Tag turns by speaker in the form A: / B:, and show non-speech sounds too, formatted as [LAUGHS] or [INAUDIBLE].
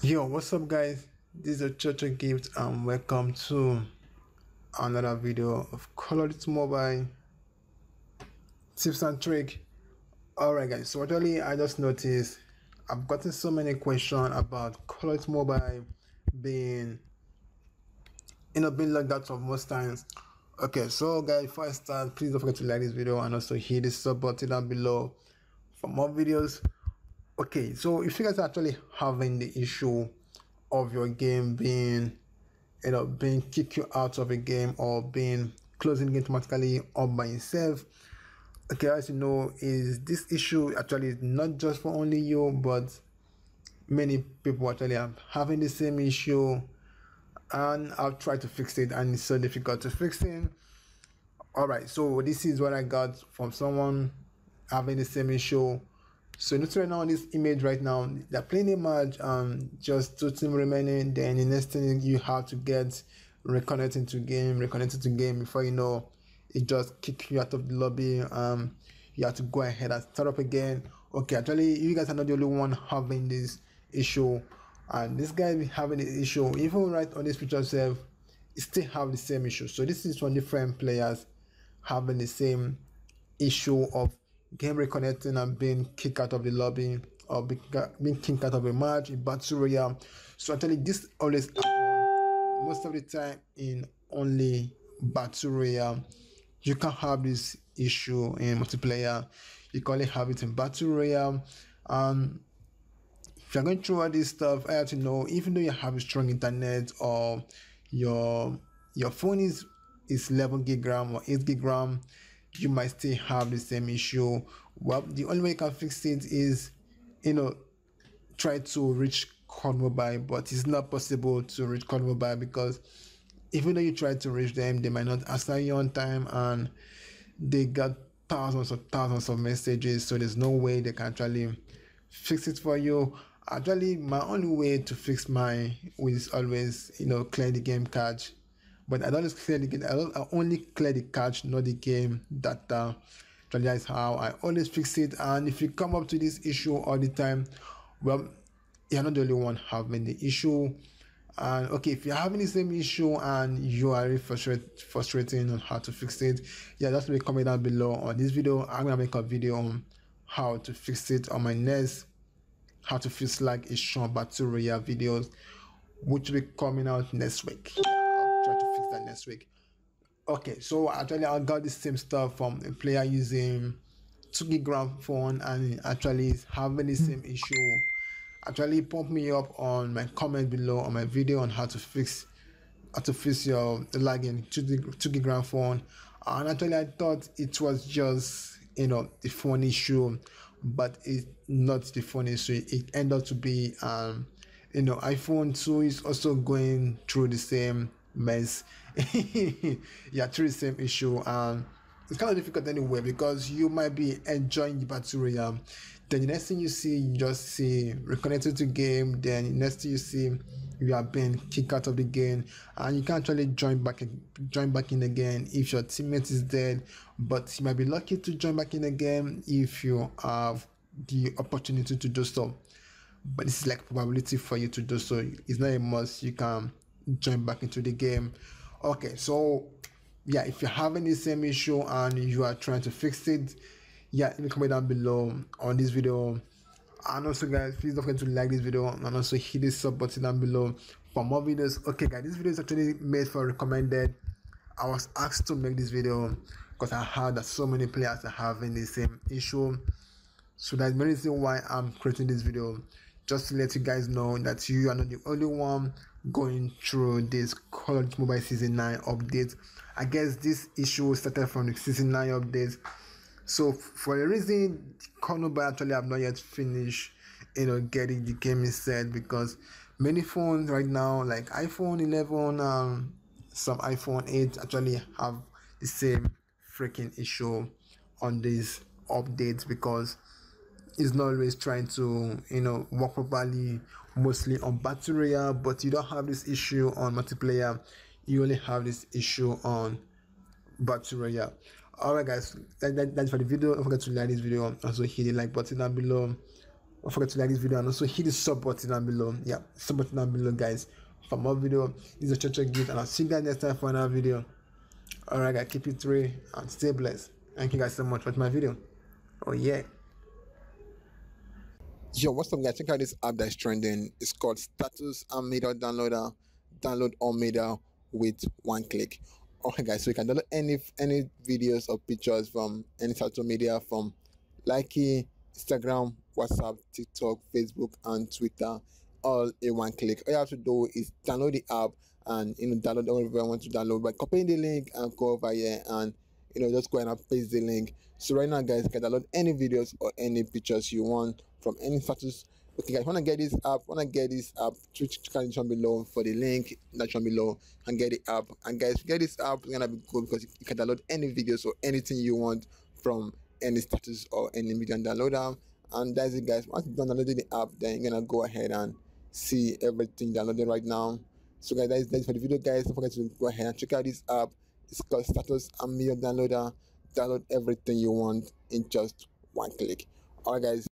A: Yo, what's up guys? This is a Church of Gift and welcome to another video of Colored Mobile Tips and Trick. Alright guys, so actually I just noticed I've gotten so many questions about Colored Mobile being you know being like that of most times okay so guys before i start please don't forget to like this video and also hit the sub button down below for more videos okay so if you guys are actually having the issue of your game being you know being kick you out of a game or being closing the game automatically or by itself okay as you know is this issue actually is not just for only you but many people actually are having the same issue and I've tried to fix it and it's so difficult to fix it. Alright, so this is what I got from someone having the same issue. So literally now this image right now, the plain image, um, just two team remaining, then the next thing you have to get reconnecting to game, reconnecting to game before you know it just kick you out of the lobby. Um, you have to go ahead and start up again. Okay, actually you guys are not the only one having this issue and this guy be having an issue even right on this picture itself, still have the same issue so this is from different players having the same issue of game reconnecting and being kicked out of the lobby or being kicked out of a match in battle royale so actually this always happens most of the time in only battle royale you can have this issue in multiplayer you can only have it in battle royale and if you're going through all this stuff, I have to know, even though you have a strong internet or your your phone is is 11 gig RAM or 8 gig RAM, you might still have the same issue. Well, the only way you can fix it is, you know, try to reach Con Mobile, but it's not possible to reach Con Mobile because even though you try to reach them, they might not answer you on time and they got thousands of thousands of messages, so there's no way they can actually fix it for you actually my only way to fix my is always you know clear the game cache but i don't clear the game i, don't, I only clear the cache not the game data so that is how i always fix it and if you come up to this issue all the time well you're not the only one having the issue and okay if you're having the same issue and you are really frustrated frustrating on how to fix it yeah just leave a comment down below on this video i'm gonna make a video on how to fix it on my next how to fix lag is shown by two real videos which will be coming out next week i'll try to fix that next week okay so actually i got the same stuff from a player using 2 gig ram phone and actually is having the same issue actually pump me up on my comment below on my video on how to fix how to fix your lagging 2 2 gig ram phone and actually i thought it was just you know the phone issue but it's not the funny, so It ended up to be, um, you know, iPhone 2 is also going through the same mess. [LAUGHS] yeah, through the same issue. Um, it's kind of difficult anyway because you might be enjoying the battle royale. Then the next thing you see, you just see reconnected to game. Then next thing you see, you have been kicked out of the game, and you can actually join back join back in again if your teammate is dead. But you might be lucky to join back in again if you have the opportunity to do so. But it's like probability for you to do so. It's not a must. You can join back into the game. Okay, so yeah if you're having the same issue and you are trying to fix it yeah leave a comment down below on this video and also guys please don't forget to like this video and also hit the sub button down below for more videos okay guys this video is actually made for recommended i was asked to make this video because i heard that so many players are having the same issue so that's the reason why i'm creating this video just to let you guys know that you are not the only one going through this Call of Duty Mobile Season 9 update. I guess this issue started from the Season 9 update. So for a reason, Call actually have not yet finished, you know, getting the game set because many phones right now, like iPhone 11 um, some iPhone 8 actually have the same freaking issue on these updates because it's not always trying to you know work properly mostly on battle royale but you don't have this issue on multiplayer you only have this issue on battle royale alright guys that, that, that's for the video don't forget to like this video also hit the like button down below don't forget to like this video and also hit the sub button down below yeah sub button down below guys for more video this is a church gift and i'll see you guys next time for another video alright guys keep it three and stay blessed thank you guys so much for my video oh yeah Yo, what's up guys? Check out this app that's trending. It's called Status and Media Downloader. Download all media with one click. Alright guys, so you can download any any videos or pictures from any social media from Likey, Instagram, WhatsApp, TikTok, Facebook, and Twitter all in one click. All you have to do is download the app and you know download whatever you want to download by copying the link and go over here and you know just go and paste the link. So right now guys you can download any videos or any pictures you want from any status. Okay, guys, want to get this app, want to get this app, Twitch channel below for the link down below and get the app. And guys, get this app, it's gonna be cool because you can download any videos or anything you want from any status or any media and download And that's it, guys. Once you download the app, then you're gonna go ahead and see everything downloaded right now. So, guys, that's it for the video, guys. Don't forget to go ahead and check out this app. It's called Status and Media Downloader. Download everything you want in just one click. Alright, guys.